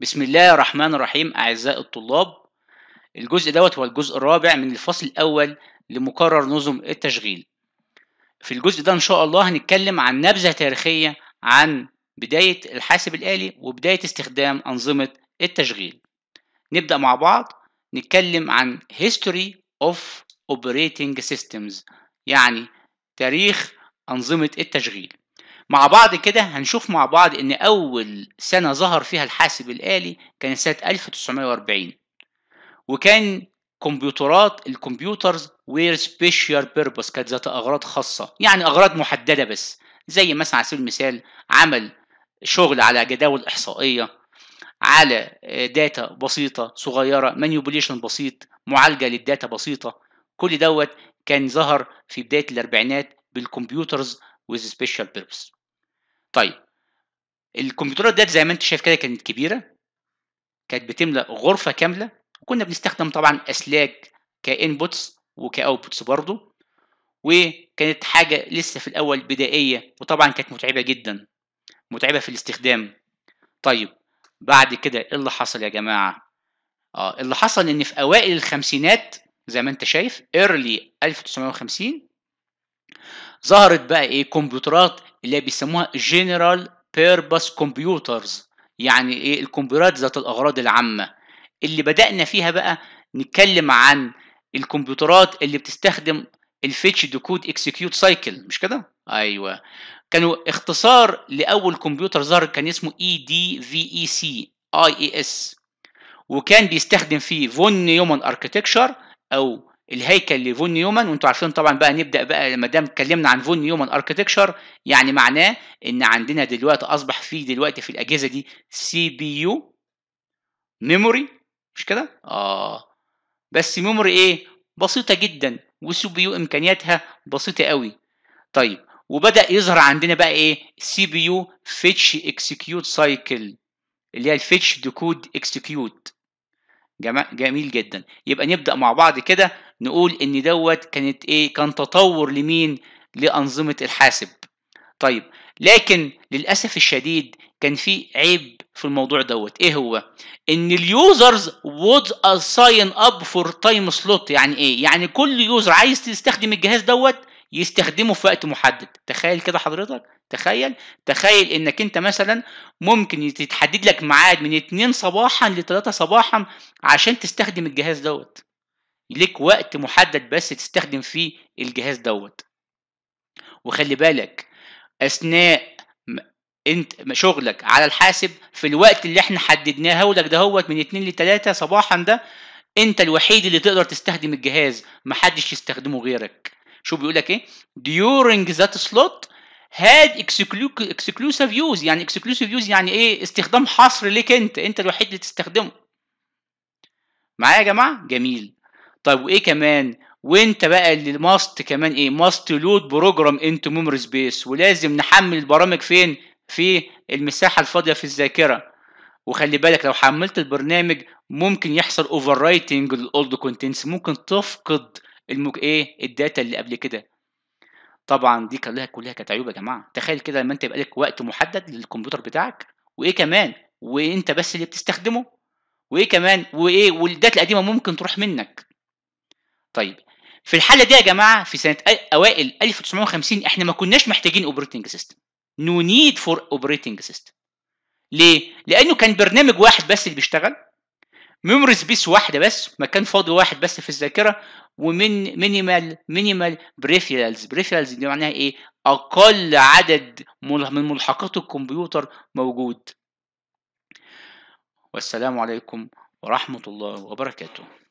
بسم الله الرحمن الرحيم أعزائي الطلاب الجزء دوت هو الجزء الرابع من الفصل الأول لمقرر نظم التشغيل في الجزء ده إن شاء الله هنتكلم عن نبذة تاريخية عن بداية الحاسب الآلي وبداية استخدام أنظمة التشغيل نبدأ مع بعض نتكلم عن History of Operating Systems يعني تاريخ أنظمة التشغيل مع بعض كده هنشوف مع بعض ان اول سنة ظهر فيها الحاسب الآلي كان سنة 1940 وكان كمبيوترات الكمبيوترز وير سبيشال بيربس كانت ذات اغراض خاصة يعني اغراض محددة بس زي مثلا على سبيل المثال عمل شغل على جداول احصائية على داتا آه، بسيطة صغيرة مانيوبوليشن بسيط معالجة للداتا بسيطة كل دوت كان ظهر في بداية الأربعينات بالكمبيوترز with special purpose طيب الكمبيوترات ديت زي ما انت شايف كده كانت كبيره كانت بتملى غرفه كامله وكنا بنستخدم طبعا اسلاك كانبوتس وكاوتبوتس برضو وكانت حاجه لسه في الاول بدائيه وطبعا كانت متعبه جدا متعبه في الاستخدام طيب بعد كده ايه اللي حصل يا جماعه اه اللي حصل ان في اوائل الخمسينات زي ما انت شايف ايرلي 1950 ظهرت بقى ايه كمبيوترات اللي بيسموها جنرال بيربس كمبيوترز يعني ايه الكمبيوترات ذات الاغراض العامه اللي بدانا فيها بقى نتكلم عن الكمبيوترات اللي بتستخدم الفيتش ديكود كود اكسكيوت سايكل مش كده ايوه كانوا اختصار لاول كمبيوتر ظهر كان اسمه اي دي في اي سي اي اي اس وكان بيستخدم فيه فون نيومان اركتكشر او الهيكل لفون نيومان وانتوا عارفين طبعا بقى نبدا بقى ما دام اتكلمنا عن فون نيومان اركتكشر يعني معناه ان عندنا دلوقتي اصبح في دلوقتي في الاجهزه دي سي بي يو ميموري مش كده اه بس ميموري ايه بسيطه جدا وسي بي يو امكانياتها بسيطه قوي طيب وبدا يظهر عندنا بقى ايه سي بي يو فيتش اكسكيوت سايكل اللي هي الفيتش ديكود اكسكيوت جميل جدا يبقى نبدا مع بعض كده نقول ان دوت كانت ايه كان تطور لمين لانظمه الحاسب طيب لكن للاسف الشديد كان في عيب في الموضوع دوت ايه هو ان اليوزرز وود ساين اب فور تايم سلوت يعني ايه يعني كل يوزر عايز تستخدم الجهاز دوت يستخدمه في وقت محدد تخيل كده حضرتك تخيل تخيل انك انت مثلا ممكن يتحدد لك ميعاد من 2 صباحا ل 3 صباحا عشان تستخدم الجهاز دوت ليك وقت محدد بس تستخدم فيه الجهاز دوت وخلي بالك اثناء انت شغلك على الحاسب في الوقت اللي احنا حددناه لك دهوت من 2 ل 3 صباحا ده انت الوحيد اللي تقدر تستخدم الجهاز محدش يستخدمه غيرك شو بيقول لك ايه during that slot had exclusive use يعني exclusive use يعني ايه استخدام حصر ليك انت انت الوحيد اللي تستخدمه معايا يا جماعه جميل طيب وايه كمان وانت بقى اللي ماست كمان ايه ماست لود بروجرام انتو ميموري سبيس ولازم نحمل البرامج فين في المساحه الفاضيه في الذاكره وخلي بالك لو حملت البرنامج ممكن يحصل اوفر رايتنج للاولد كونتنتس ممكن تفقد المج... ايه الداتا اللي قبل كده طبعا دي كلها كلها كانت عيوب يا جماعه تخيل كده لما انت يبقى لك وقت محدد للكمبيوتر بتاعك وايه كمان وانت بس اللي بتستخدمه وايه كمان وايه والداتا القديمه ممكن تروح منك طيب في الحاله دي يا جماعه في سنه اوائل 1950 احنا ما كناش محتاجين اوبريتنج سيستم نو نيد فور اوبريتنج سيستم ليه لانه كان برنامج واحد بس اللي بيشتغل ميموري سبيس واحده بس مكان فاضي واحد بس في الذاكره ومن مينيمال مينيمال بريفيرالز بريفيرالز دي معناها ايه اقل عدد من ملحقات الكمبيوتر موجود والسلام عليكم ورحمه الله وبركاته